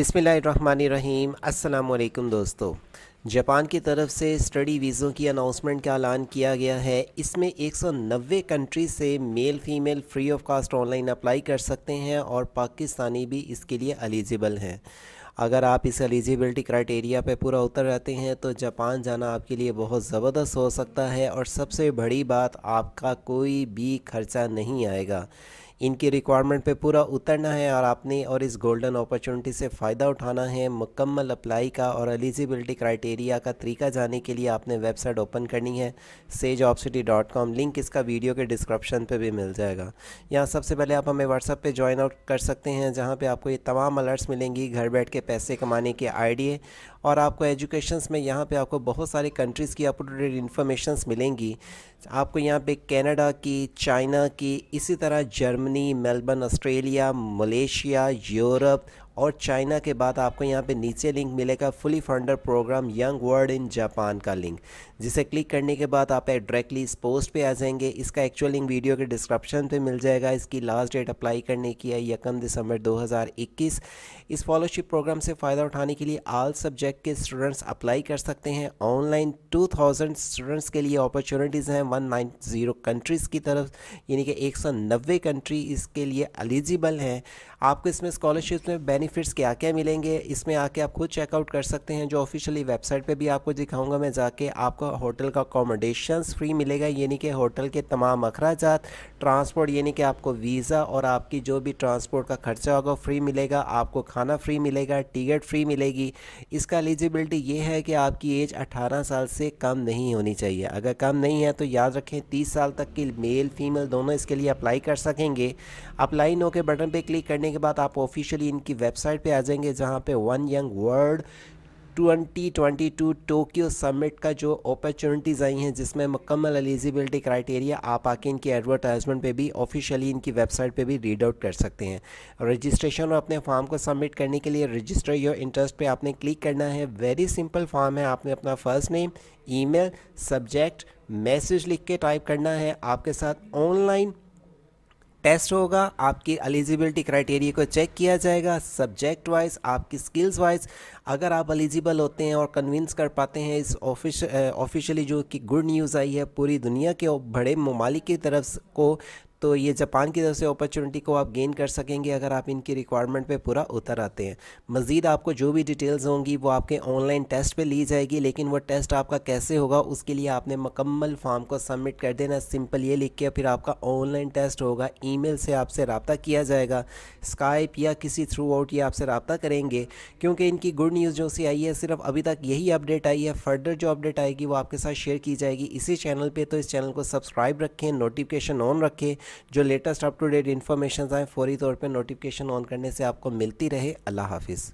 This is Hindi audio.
बिसमीम् अल्लाम दोस्तों जापान की तरफ से स्टडी वीज़ों की अनाउंसमेंट का ऐलान किया गया है इसमें 190 कंट्री से male female free of cost online apply कर सकते हैं और पाकिस्तानी भी इसके लिए एलिजिबल हैं अगर आप इस एलिजिबिलिटी क्राइटेरिया पे पूरा उतर रहते हैं तो जापान जाना आपके लिए बहुत ज़बरदस्त हो सकता है और सबसे बड़ी बात आपका कोई भी खर्चा नहीं आएगा इनकी रिक्वायरमेंट पे पूरा उतरना है और आपने और इस गोल्डन अपॉर्चुनिटी से फ़ायदा उठाना है मुकम्मल अप्लाई का और एलिजिबिलिटी क्राइटेरिया का तरीका जाने के लिए आपने वेबसाइट ओपन करनी है सेज लिंक इसका वीडियो के डिस्क्रिप्शन पे भी मिल जाएगा यहाँ सबसे पहले आप हमें व्हाट्सअप पे ज्वाइन आउट कर सकते हैं जहाँ पर आपको ये तमाम अलर्ट्स मिलेंगी घर बैठ के पैसे कमाने के आइडिए और आपको एजुकेशंस में यहाँ पे आपको बहुत सारे कंट्रीज़ की अप टू डेट इन्फॉर्मेशंस मिलेंगी आपको यहाँ पे कनाडा की चाइना की इसी तरह Germany Melbourne Australia Malaysia Europe और चाइना के बाद आपको यहाँ पे नीचे लिंक मिलेगा fully funded program Young World in Japan का लिंक जिसे क्लिक करने के बाद आप डायरेक्टली इस पोस्ट पे आ जाएंगे इसका एक्चुअल लिंक वीडियो के डिस्क्रिप्शन पे मिल जाएगा इसकी लास्ट डेट अप्लाई करने की है यकम दिसंबर 2021 इस फॉलोशिप प्रोग्राम से फ़ायदा उठाने के लिए आल सब्जेक्ट के स्टूडेंट्स अप्लाई कर सकते हैं ऑनलाइन टू स्टूडेंट्स के लिए अपॉर्चुनिटीज़ हैं वन कंट्रीज़ की तरफ यानी कि एक कंट्री इसके लिए एलिजिबल हैं आपको इसमें स्कॉलरशिप में बेनिफिट बेनिफिट्स क्या क्या मिलेंगे इसमें आके आप खुद चेकआउट कर सकते हैं जो ऑफिशियली वेबसाइट पे भी आपको दिखाऊंगा मैं जाके आपको होटल का अकोमोडेशन फ्री मिलेगा यानी कि होटल के तमाम अखराज ट्रांसपोर्ट यानी कि आपको वीज़ा और आपकी जो भी ट्रांसपोर्ट का खर्चा होगा फ्री मिलेगा आपको खाना फ्री मिलेगा टिकट फ्री मिलेगी इसका एलिजिबिलिटी ये है कि आपकी एज अठारह साल से कम नहीं होनी चाहिए अगर कम नहीं है तो याद रखें तीस साल तक की मेल फीमेल दोनों इसके लिए अप्लाई कर सकेंगे अप्लाई नो के बटन पर क्लिक करने के बाद आप ऑफिशियली इनकी वेबसाइट वेबसाइट पे आ जाएंगे जहाँ पे One Young World 2022 Tokyo summit का जो अपॉर्चुनिटीज़ आई हैं जिसमें मुकम्मल एलिजिबिलिटी क्राइटेरिया आप आके इनकी एडवर्टाइजमेंट पे भी ऑफिशियली इनकी वेबसाइट पे भी रीड आउट कर सकते हैं रजिस्ट्रेशन और अपने फॉर्म को सबमिट करने के लिए रजिस्टर योर इंटरेस्ट पे आपने क्लिक करना है वेरी सिंपल फॉर्म है आपने अपना फर्स्ट नेम ई सब्जेक्ट मैसेज लिख के टाइप करना है आपके साथ ऑनलाइन टेस्ट होगा आपकी एलिजिबिलिटी क्राइटेरिया को चेक किया जाएगा सब्जेक्ट वाइज आपकी स्किल्स वाइज अगर आप एलिजिबल होते हैं और कन्विंस कर पाते हैं इस ऑफिश ऑफिशियली जो कि गुड न्यूज़ आई है पूरी दुनिया के बड़े ममालिक की तरफ को तो ये जापान की तरफ से अपॉर्चुनिटी को आप गेन कर सकेंगे अगर आप इनकी रिक्वायरमेंट पे पूरा उतर आते हैं मज़ीद आपको जो भी डिटेल्स होंगी वो आपके ऑनलाइन टेस्ट पे ली जाएगी लेकिन वो टेस्ट आपका कैसे होगा उसके लिए आपने मकम्मल फॉर्म को सबमिट कर देना सिंपल ये लिख के फिर आपका ऑनलाइन टेस्ट होगा ई से आपसे रबता किया जाएगा स्काइप या किसी थ्रू आउट ये आपसे रबता करेंगे क्योंकि इनकी गुड न्यूज़ जो सी आई है सिर्फ अभी तक यही अपडेट आई है फर्दर जो अपडेट आएगी वो आपके साथ शेयर की जाएगी इसी चैनल पर तो इस चैनल को सब्सक्राइब रखें नोटिफिकेशन ऑन रखें जो latest up to date information आए फौरी तौर पर नोटिफिकेशन ऑन करने से आपको मिलती रहे अल्लाह हाफिज़